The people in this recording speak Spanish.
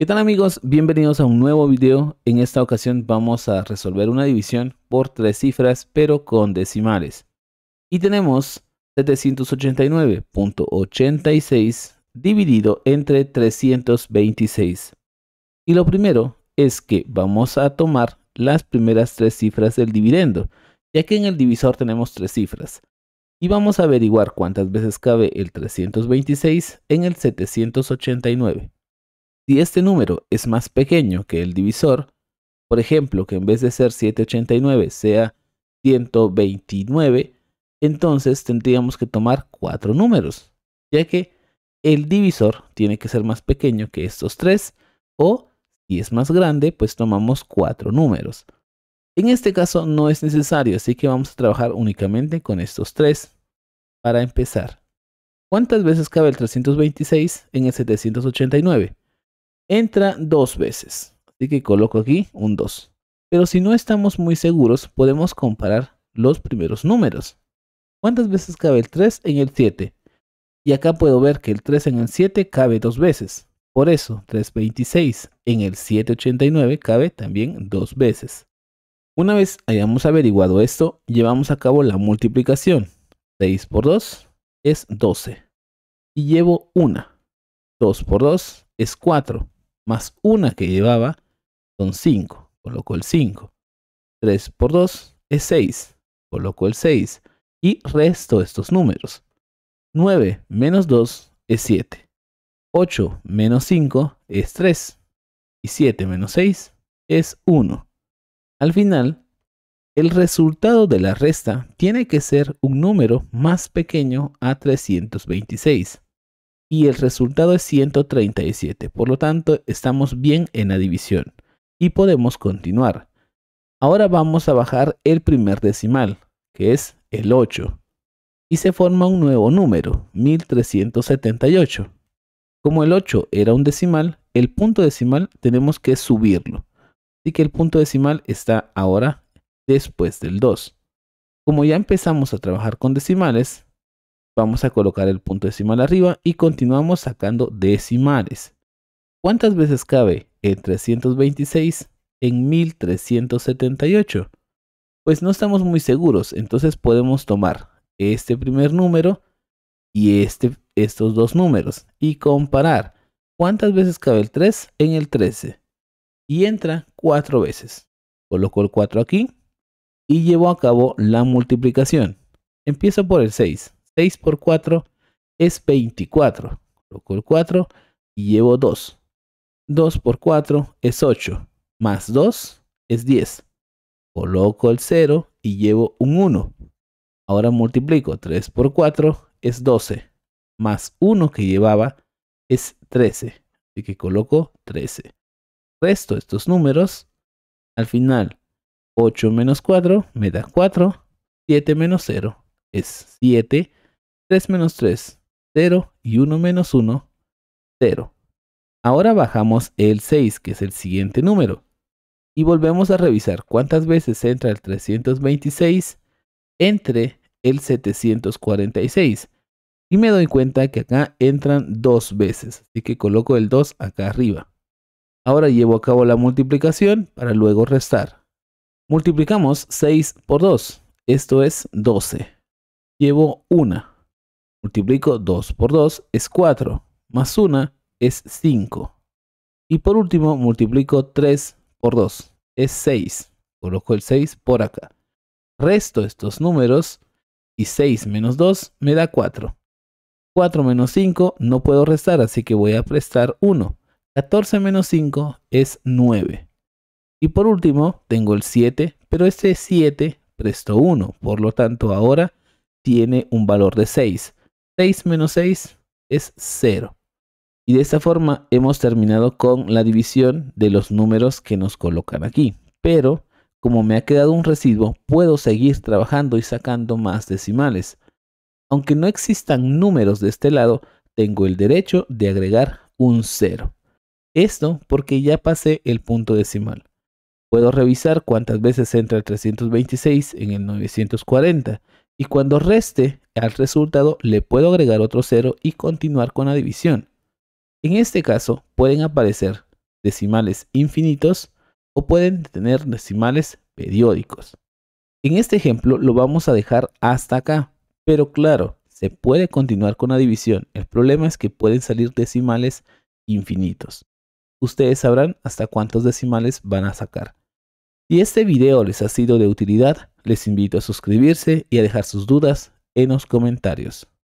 ¿Qué tal amigos? Bienvenidos a un nuevo video. En esta ocasión vamos a resolver una división por tres cifras pero con decimales. Y tenemos 789.86 dividido entre 326. Y lo primero es que vamos a tomar las primeras tres cifras del dividendo, ya que en el divisor tenemos tres cifras. Y vamos a averiguar cuántas veces cabe el 326 en el 789. Si este número es más pequeño que el divisor, por ejemplo, que en vez de ser 789 sea 129, entonces tendríamos que tomar cuatro números, ya que el divisor tiene que ser más pequeño que estos tres, o si es más grande, pues tomamos cuatro números. En este caso no es necesario, así que vamos a trabajar únicamente con estos tres para empezar. ¿Cuántas veces cabe el 326 en el 789? entra dos veces. Así que coloco aquí un 2. Pero si no estamos muy seguros, podemos comparar los primeros números. ¿Cuántas veces cabe el 3 en el 7? Y acá puedo ver que el 3 en el 7 cabe dos veces. Por eso, 326 en el 789 cabe también dos veces. Una vez hayamos averiguado esto, llevamos a cabo la multiplicación. 6 por 2 es 12. Y llevo una. 2 por 2 es 4 más una que llevaba son 5, coloco el 5. 3 por 2 es 6, coloco el 6 y resto estos números. 9 menos 2 es 7. 8 menos 5 es 3 y 7 menos 6 es 1. Al final, el resultado de la resta tiene que ser un número más pequeño a 326 y el resultado es 137. Por lo tanto, estamos bien en la división y podemos continuar. Ahora vamos a bajar el primer decimal, que es el 8, y se forma un nuevo número, 1378. Como el 8 era un decimal, el punto decimal tenemos que subirlo. Así que el punto decimal está ahora después del 2. Como ya empezamos a trabajar con decimales, Vamos a colocar el punto decimal arriba y continuamos sacando decimales. ¿Cuántas veces cabe el 326 en 1378? Pues no estamos muy seguros, entonces podemos tomar este primer número y este, estos dos números y comparar cuántas veces cabe el 3 en el 13. Y entra 4 veces. Coloco el 4 aquí y llevo a cabo la multiplicación. Empiezo por el 6. 6 por 4 es 24. Coloco el 4 y llevo 2. 2 por 4 es 8. Más 2 es 10. Coloco el 0 y llevo un 1. Ahora multiplico 3 por 4 es 12. Más 1 que llevaba es 13. Así que coloco 13. Resto estos números. Al final, 8 menos 4 me da 4. 7 menos 0 es 7. 3 menos 3, 0 y 1 menos 1, 0. Ahora bajamos el 6, que es el siguiente número. Y volvemos a revisar cuántas veces entra el 326 entre el 746. Y me doy cuenta que acá entran dos veces, así que coloco el 2 acá arriba. Ahora llevo a cabo la multiplicación para luego restar. Multiplicamos 6 por 2, esto es 12. Llevo 1. Multiplico 2 por 2 es 4, más 1 es 5. Y por último, multiplico 3 por 2 es 6. Coloco el 6 por acá. Resto estos números y 6 menos 2 me da 4. 4 menos 5 no puedo restar, así que voy a prestar 1. 14 menos 5 es 9. Y por último, tengo el 7, pero este 7 prestó 1, por lo tanto ahora tiene un valor de 6. 6 menos 6 es 0. Y de esta forma hemos terminado con la división de los números que nos colocan aquí. Pero como me ha quedado un residuo, puedo seguir trabajando y sacando más decimales. Aunque no existan números de este lado, tengo el derecho de agregar un 0. Esto porque ya pasé el punto decimal. Puedo revisar cuántas veces entra el 326 en el 940 y cuando reste al resultado le puedo agregar otro cero y continuar con la división. En este caso pueden aparecer decimales infinitos o pueden tener decimales periódicos. En este ejemplo lo vamos a dejar hasta acá, pero claro, se puede continuar con la división. El problema es que pueden salir decimales infinitos. Ustedes sabrán hasta cuántos decimales van a sacar. Si este video les ha sido de utilidad, les invito a suscribirse y a dejar sus dudas en los comentarios.